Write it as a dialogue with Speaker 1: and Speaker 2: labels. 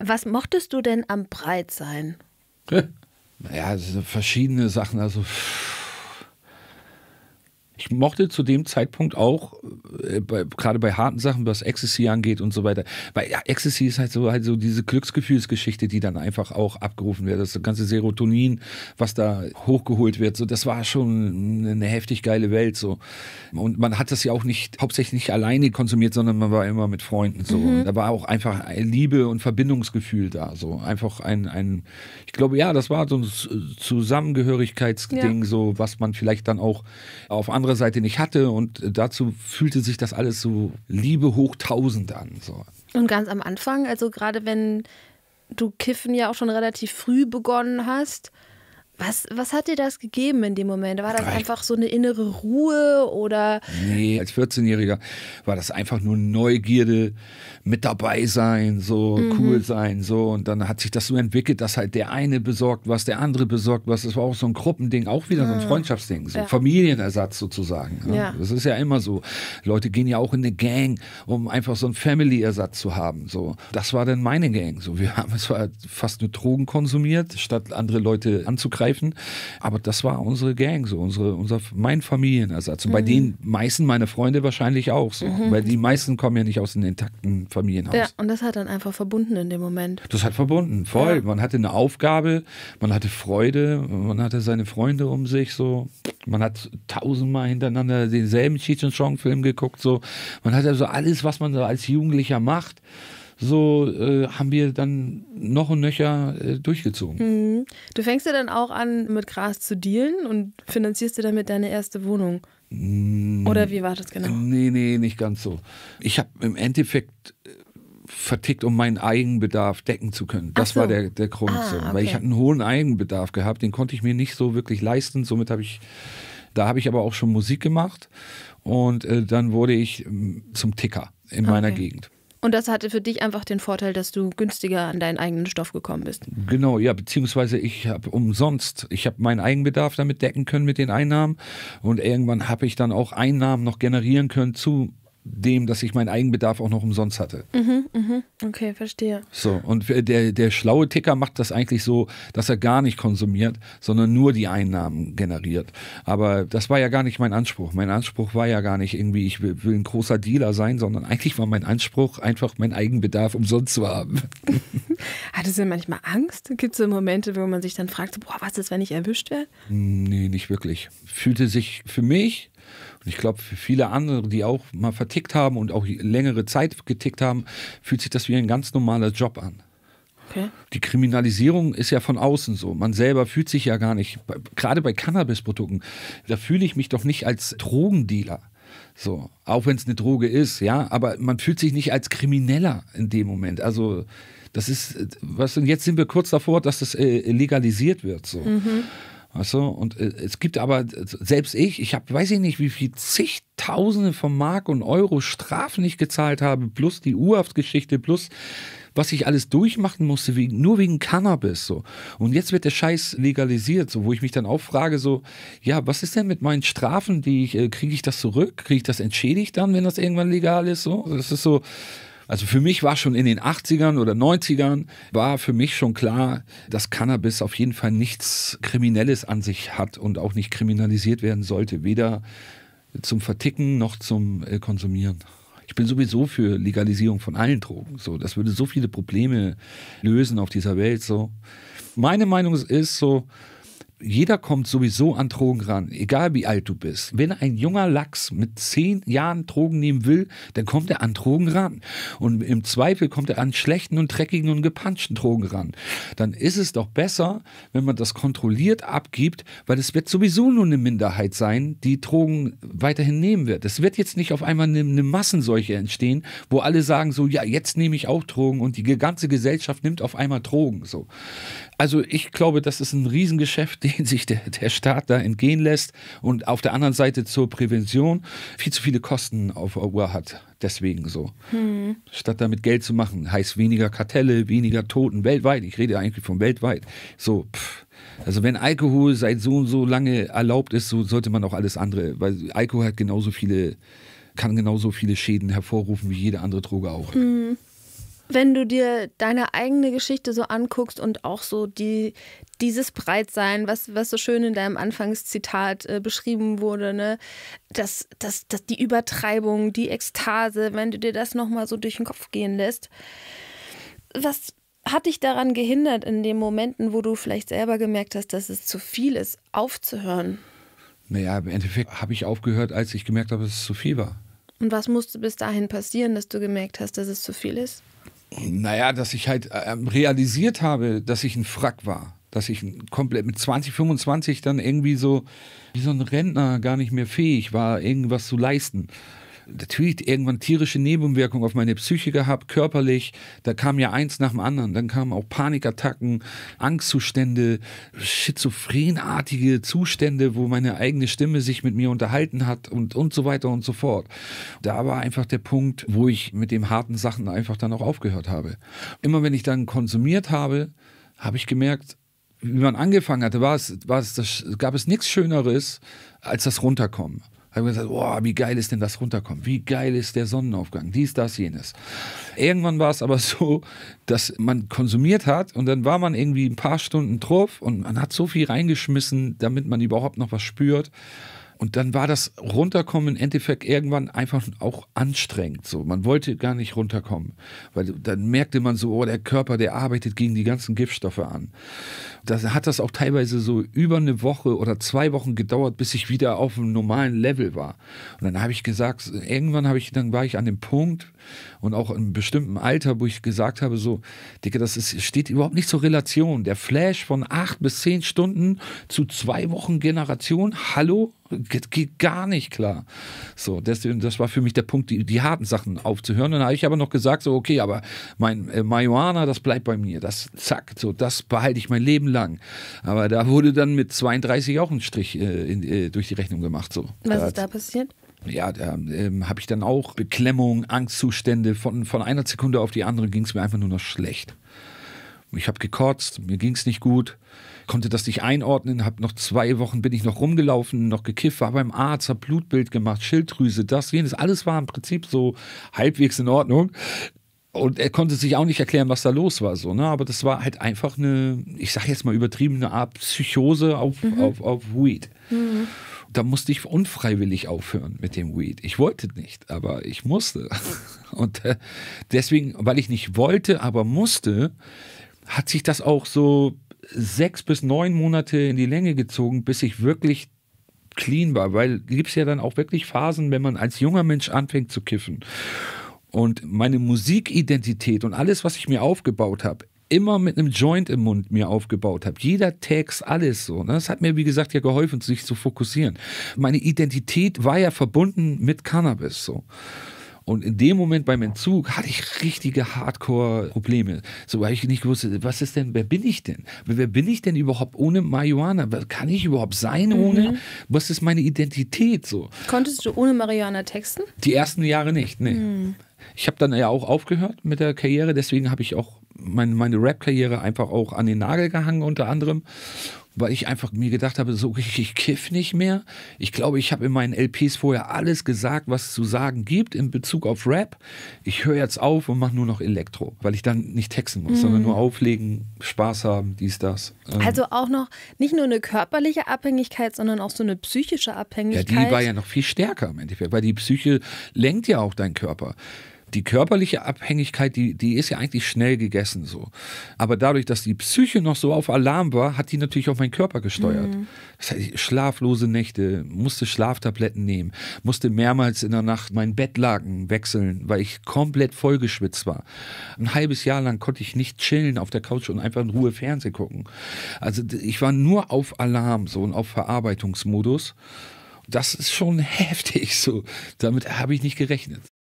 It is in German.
Speaker 1: Was mochtest du denn am Breitsein?
Speaker 2: naja, verschiedene Sachen. Also ich mochte zu dem Zeitpunkt auch, äh, bei, gerade bei harten Sachen, was Ecstasy angeht und so weiter, weil ja, Ecstasy ist halt so, halt so diese Glücksgefühlsgeschichte, die dann einfach auch abgerufen wird. Das ganze Serotonin, was da hochgeholt wird, so, das war schon eine heftig geile Welt. So. Und man hat das ja auch nicht hauptsächlich nicht alleine konsumiert, sondern man war immer mit Freunden. So. Mhm. Da war auch einfach Liebe und Verbindungsgefühl da. So. Einfach ein, ein, ich glaube, ja, das war so ein Zusammengehörigkeitsding, ja. so was man vielleicht dann auch auf andere andere Seite nicht hatte. Und äh, dazu fühlte sich das alles so Liebe hoch tausend an. So.
Speaker 1: Und ganz am Anfang, also gerade wenn du Kiffen ja auch schon relativ früh begonnen hast, was, was hat dir das gegeben in dem Moment? War das einfach so eine innere Ruhe oder?
Speaker 2: Nee, als 14-Jähriger war das einfach nur Neugierde, mit dabei sein, so mhm. cool sein, so. Und dann hat sich das so entwickelt, dass halt der eine besorgt was, der andere besorgt was. Das war auch so ein Gruppending, auch wieder so ein mhm. Freundschaftsding, so ja. Familienersatz sozusagen. Ne? Ja. Das ist ja immer so. Leute gehen ja auch in eine Gang, um einfach so einen Family-Ersatz zu haben, so. Das war dann meine Gang, so. Wir haben es fast nur Drogen konsumiert, statt andere Leute anzugreifen greifen. Aber das war unsere Gang, so unsere, unser, mein Familienersatz. Und mhm. bei den meisten meiner Freunde wahrscheinlich auch so. Mhm. Weil die meisten kommen ja nicht aus einem intakten Familienhaus. Ja,
Speaker 1: und das hat dann einfach verbunden in dem Moment.
Speaker 2: Das hat verbunden, voll. Ja. Man hatte eine Aufgabe, man hatte Freude, man hatte seine Freunde um sich, so. Man hat tausendmal hintereinander denselben Cheech Chong Film geguckt, so. Man hatte also alles, was man als Jugendlicher macht so äh, haben wir dann noch und nöcher äh, durchgezogen.
Speaker 1: Mhm. Du fängst ja dann auch an, mit Gras zu dealen und finanzierst dir damit deine erste Wohnung. Mm. Oder wie war das genau?
Speaker 2: Nee, nee, nicht ganz so. Ich habe im Endeffekt äh, vertickt, um meinen Eigenbedarf decken zu können. Das so. war der, der Grund. Ah, okay. Weil ich hatte einen hohen Eigenbedarf gehabt, den konnte ich mir nicht so wirklich leisten. Somit habe ich, da habe ich aber auch schon Musik gemacht und äh, dann wurde ich äh, zum Ticker in okay. meiner Gegend.
Speaker 1: Und das hatte für dich einfach den Vorteil, dass du günstiger an deinen eigenen Stoff gekommen bist.
Speaker 2: Genau, ja, beziehungsweise ich habe umsonst, ich habe meinen Eigenbedarf damit decken können mit den Einnahmen und irgendwann habe ich dann auch Einnahmen noch generieren können zu dem, dass ich meinen Eigenbedarf auch noch umsonst hatte.
Speaker 1: Mhm, mhm. Okay, verstehe.
Speaker 2: So, und der, der schlaue Ticker macht das eigentlich so, dass er gar nicht konsumiert, sondern nur die Einnahmen generiert. Aber das war ja gar nicht mein Anspruch. Mein Anspruch war ja gar nicht irgendwie, ich will, will ein großer Dealer sein, sondern eigentlich war mein Anspruch, einfach meinen Eigenbedarf umsonst zu haben.
Speaker 1: Hattest du manchmal Angst? Gibt es so Momente, wo man sich dann fragt, boah, was ist, wenn ich erwischt werde?
Speaker 2: Hm, nee, nicht wirklich. Fühlte sich für mich und ich glaube, für viele andere, die auch mal vertickt haben und auch längere Zeit getickt haben, fühlt sich das wie ein ganz normaler Job an. Okay. Die Kriminalisierung ist ja von außen so. Man selber fühlt sich ja gar nicht, gerade bei Cannabisprodukten, da fühle ich mich doch nicht als Drogendealer. So, auch wenn es eine Droge ist, ja, aber man fühlt sich nicht als Krimineller in dem Moment. Also, das ist, äh, was und jetzt sind wir kurz davor, dass das äh, legalisiert wird. So. Mhm. Weißt du? Und äh, es gibt aber, selbst ich, ich habe, weiß ich nicht, wie viel zigtausende von Mark und Euro Strafen ich gezahlt habe, plus die Urhaftgeschichte, plus was ich alles durchmachen musste, wegen, nur wegen Cannabis. So. Und jetzt wird der Scheiß legalisiert, so, wo ich mich dann auch frage, so, ja, was ist denn mit meinen Strafen, die ich, äh, kriege ich das zurück? Kriege ich das entschädigt dann, wenn das irgendwann legal ist? So? Das ist so, also für mich war schon in den 80ern oder 90ern, war für mich schon klar, dass Cannabis auf jeden Fall nichts Kriminelles an sich hat und auch nicht kriminalisiert werden sollte, weder zum Verticken noch zum äh, Konsumieren. Ich bin sowieso für Legalisierung von allen Drogen. So, das würde so viele Probleme lösen auf dieser Welt. So, meine Meinung ist so, jeder kommt sowieso an Drogen ran, egal wie alt du bist. Wenn ein junger Lachs mit zehn Jahren Drogen nehmen will, dann kommt er an Drogen ran. Und im Zweifel kommt er an schlechten und dreckigen und gepanschten Drogen ran. Dann ist es doch besser, wenn man das kontrolliert abgibt, weil es wird sowieso nur eine Minderheit sein, die Drogen weiterhin nehmen wird. Es wird jetzt nicht auf einmal eine, eine Massenseuche entstehen, wo alle sagen so, ja, jetzt nehme ich auch Drogen und die ganze Gesellschaft nimmt auf einmal Drogen. So. Also ich glaube, das ist ein Riesengeschäft, den sich der, der Staat da entgehen lässt und auf der anderen Seite zur Prävention viel zu viele Kosten auf der Uhr hat. Deswegen so. Hm. Statt damit Geld zu machen, heißt weniger Kartelle, weniger Toten weltweit. Ich rede eigentlich von weltweit. So, pff. Also wenn Alkohol seit so und so lange erlaubt ist, so sollte man auch alles andere, weil Alkohol hat genauso viele, kann genauso viele Schäden hervorrufen wie jede andere Droge auch.
Speaker 1: Hm wenn du dir deine eigene Geschichte so anguckst und auch so die, dieses Breitsein, was, was so schön in deinem Anfangszitat äh, beschrieben wurde, ne? das, das, das, die Übertreibung, die Ekstase, wenn du dir das nochmal so durch den Kopf gehen lässt, was hat dich daran gehindert, in den Momenten, wo du vielleicht selber gemerkt hast, dass es zu viel ist, aufzuhören?
Speaker 2: Naja, im Endeffekt habe ich aufgehört, als ich gemerkt habe, dass es zu viel war.
Speaker 1: Und was musste bis dahin passieren, dass du gemerkt hast, dass es zu viel ist?
Speaker 2: Naja, dass ich halt äh, ähm, realisiert habe, dass ich ein Frack war. Dass ich komplett mit 20, 25 dann irgendwie so wie so ein Rentner gar nicht mehr fähig war, irgendwas zu leisten natürlich irgendwann tierische Nebenwirkungen auf meine Psyche gehabt, körperlich. Da kam ja eins nach dem anderen. Dann kamen auch Panikattacken, Angstzustände, schizophrenartige Zustände, wo meine eigene Stimme sich mit mir unterhalten hat und, und so weiter und so fort. Da war einfach der Punkt, wo ich mit den harten Sachen einfach dann auch aufgehört habe. Immer wenn ich dann konsumiert habe, habe ich gemerkt, wie man angefangen hatte, war es, war es, das, gab es nichts Schöneres als das Runterkommen. Haben gesagt, boah, wie geil ist denn das runterkommen? Wie geil ist der Sonnenaufgang? Dies, das, jenes. Irgendwann war es aber so, dass man konsumiert hat und dann war man irgendwie ein paar Stunden drauf und man hat so viel reingeschmissen, damit man überhaupt noch was spürt. Und dann war das Runterkommen im Endeffekt irgendwann einfach auch anstrengend. So, man wollte gar nicht runterkommen, weil dann merkte man so, oh, der Körper, der arbeitet gegen die ganzen Giftstoffe an. Da hat das auch teilweise so über eine Woche oder zwei Wochen gedauert, bis ich wieder auf einem normalen Level war. Und dann habe ich gesagt, irgendwann habe ich, dann war ich an dem Punkt und auch in einem bestimmten Alter, wo ich gesagt habe, so, Dicke, das ist, steht überhaupt nicht zur Relation. Der Flash von acht bis zehn Stunden zu zwei Wochen Generation, hallo? geht, geht, gar nicht klar. So, deswegen, das war für mich der Punkt, die, die harten Sachen aufzuhören. dann habe ich aber noch gesagt, so, okay, aber mein äh, Marihuana, das bleibt bei mir. Das, zack, so, das behalte ich mein Leben lang. Aber da wurde dann mit 32 auch ein Strich äh, in, äh, durch die Rechnung gemacht. So. Was da, ist da passiert? ja, da ähm, habe ich dann auch Beklemmung, Angstzustände. Von, von einer Sekunde auf die andere ging es mir einfach nur noch schlecht. Ich habe gekotzt, mir ging es nicht gut, konnte das nicht einordnen, habe noch zwei Wochen bin ich noch rumgelaufen, noch gekifft, war beim Arzt, habe Blutbild gemacht, Schilddrüse, das, jenes, alles war im Prinzip so halbwegs in Ordnung. Und er konnte sich auch nicht erklären, was da los war. So, ne? Aber das war halt einfach eine, ich sage jetzt mal übertriebene Art Psychose auf, mhm. auf, auf Weed. Mhm. Da musste ich unfreiwillig aufhören mit dem Weed. Ich wollte nicht, aber ich musste. Und äh, deswegen, weil ich nicht wollte, aber musste, hat sich das auch so sechs bis neun Monate in die Länge gezogen, bis ich wirklich clean war, weil gibt es ja dann auch wirklich Phasen, wenn man als junger Mensch anfängt zu kiffen und meine Musikidentität und alles, was ich mir aufgebaut habe, immer mit einem Joint im Mund mir aufgebaut habe. Jeder Text, alles so. Ne? Das hat mir, wie gesagt, ja geholfen, sich zu fokussieren. Meine Identität war ja verbunden mit Cannabis so. Und in dem Moment beim Entzug hatte ich richtige Hardcore-Probleme. So, weil ich nicht wusste, was ist denn, wer bin ich denn? Wer bin ich denn überhaupt ohne Marihuana? Kann ich überhaupt sein mhm. ohne? Mhm. Was ist meine Identität so?
Speaker 1: Konntest du ohne Marihuana texten?
Speaker 2: Die ersten Jahre nicht, nee. Mhm. Ich habe dann ja auch aufgehört mit der Karriere, deswegen habe ich auch meine, meine Rap-Karriere einfach auch an den Nagel gehangen unter anderem weil ich einfach mir gedacht habe, so ich, ich kiff nicht mehr. Ich glaube, ich habe in meinen LPs vorher alles gesagt, was es zu sagen gibt in Bezug auf Rap. Ich höre jetzt auf und mache nur noch Elektro, weil ich dann nicht texten muss, mhm. sondern nur mhm. auflegen, Spaß haben, dies, das. Ähm. Also
Speaker 1: auch noch nicht nur eine körperliche Abhängigkeit, sondern auch so eine psychische Abhängigkeit. Ja, die war ja
Speaker 2: noch viel stärker im Endeffekt, weil die Psyche lenkt ja auch deinen Körper die körperliche Abhängigkeit, die, die ist ja eigentlich schnell gegessen so. Aber dadurch, dass die Psyche noch so auf Alarm war, hat die natürlich auf meinen Körper gesteuert. Mhm. Das heißt, schlaflose Nächte, musste Schlaftabletten nehmen, musste mehrmals in der Nacht mein Bettlaken wechseln, weil ich komplett vollgeschwitzt war. Ein halbes Jahr lang konnte ich nicht chillen auf der Couch und einfach in Ruhe Fernsehen gucken. Also ich war nur auf Alarm so und auf Verarbeitungsmodus das ist schon heftig so. Damit habe ich nicht gerechnet.